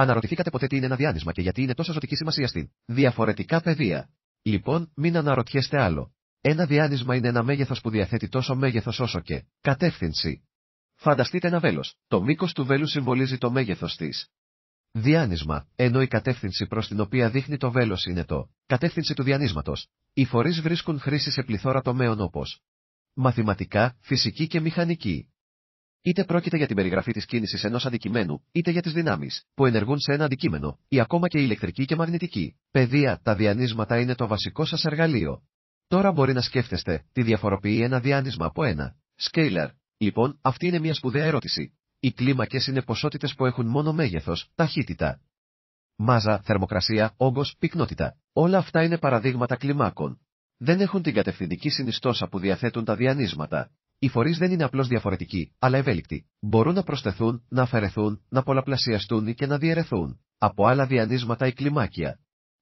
Αναρωτηθήκατε ποτέ τι είναι ένα διάνυσμα και γιατί είναι τόσο ζωτική σημασία στην διαφορετικά πεδία. Λοιπόν, μην αναρωτιέστε άλλο. Ένα διάνυσμα είναι ένα μέγεθος που διαθέτει τόσο μέγεθος όσο και κατεύθυνση. Φανταστείτε ένα βέλος. Το μήκος του βέλου συμβολίζει το μέγεθος της. Διάνυσμα, ενώ η κατεύθυνση προς την οποία δείχνει το βέλος είναι το κατεύθυνση του διανύσματο. Οι φορείς βρίσκουν χρήση σε πληθώρα τομέων όπως μαθηματικά, φυσική και μηχανική. Είτε πρόκειται για την περιγραφή της κίνησης ενός αντικειμένου, είτε για τις δυνάμεις που ενεργούν σε ένα αντικείμενο, ή ακόμα και η ηλεκτρική και μαγνητική. Παιδεία, τα διανύσματα είναι το βασικό σας εργαλείο. Τώρα μπορεί να σκέφτεστε τι διαφοροποιεί ένα διάνυσμα από ένα. Σκέιλερ. Λοιπόν, αυτή είναι μια σπουδαία ερώτηση. Οι κλίμακες είναι ποσότητες που έχουν μόνο μέγεθος, ταχύτητα. Μάζα, θερμοκρασία, όγκος, πυκνότητα. Όλα αυτά είναι παραδείγματα κλιμάκων. Δεν έχουν την κατευθυντική συνιστόσα που διαθέτουν τα διανύσματα. Οι φορείς δεν είναι απλώς διαφορετικοί, αλλά ευέλικτοι. Μπορούν να προσθεθούν, να αφαιρεθούν, να πολλαπλασιαστούν και να διαιρεθούν από άλλα διανύσματα ή κλιμάκια.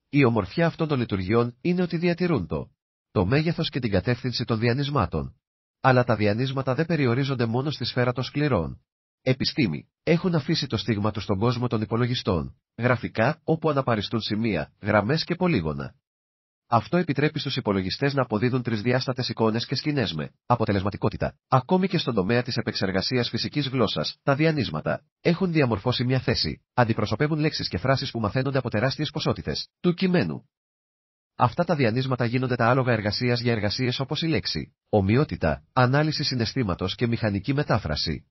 Η ομορφιά αυτών των λειτουργιών είναι ότι διατηρούν το, το μέγεθος και την κατεύθυνση των διανύσματων. Αλλά τα διανύσματα δεν περιορίζονται μόνο στη σφαίρα των σκληρών. Επιστήμη. Έχουν αφήσει το στίγμα τους στον κόσμο των υπολογιστών. Γραφικά, όπου αναπαριστούν σημεία, γραμμές και πολύγωνα. Αυτό επιτρέπει στους υπολογιστές να αποδίδουν τρισδιάστατες εικόνες και σκηνές με αποτελεσματικότητα. Ακόμη και στον τομέα της επεξεργασίας φυσικής γλώσσας, τα διανύσματα έχουν διαμορφώσει μια θέση, αντιπροσωπεύουν λέξεις και φράσεις που μαθαίνονται από τεράστιες ποσότητες του κειμένου. Αυτά τα διανύσματα γίνονται τα άλογα εργασίας για εργασίες όπως η λέξη, ομοιότητα, ανάλυση συναισθήματος και μηχανική μετάφραση.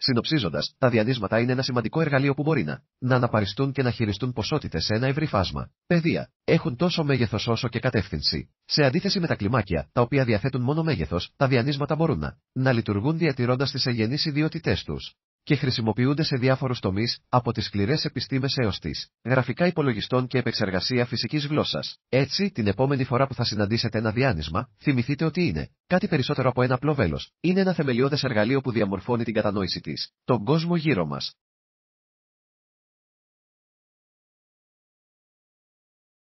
Συνοψίζοντας, τα διανύσματα είναι ένα σημαντικό εργαλείο που μπορεί να, να αναπαριστούν και να χειριστούν ποσότητες σε ένα ευρύ φάσμα. Παιδεία. Έχουν τόσο μέγεθος όσο και κατεύθυνση. Σε αντίθεση με τα κλιμάκια, τα οποία διαθέτουν μόνο μέγεθος, τα διανύσματα μπορούν να, να λειτουργούν διατηρώντας τις εγγενείς ιδιότητές τους και χρησιμοποιούνται σε διάφορους τομείς, από τις σκληρές επιστήμες έως τις γραφικά υπολογιστών και επεξεργασία φυσικής γλώσσας. Έτσι, την επόμενη φορά που θα συναντήσετε ένα διάνυσμα, θυμηθείτε ότι είναι κάτι περισσότερο από ένα απλό βέλος. Είναι ένα θεμελιώδες εργαλείο που διαμορφώνει την κατανόηση της, τον κόσμο γύρω μας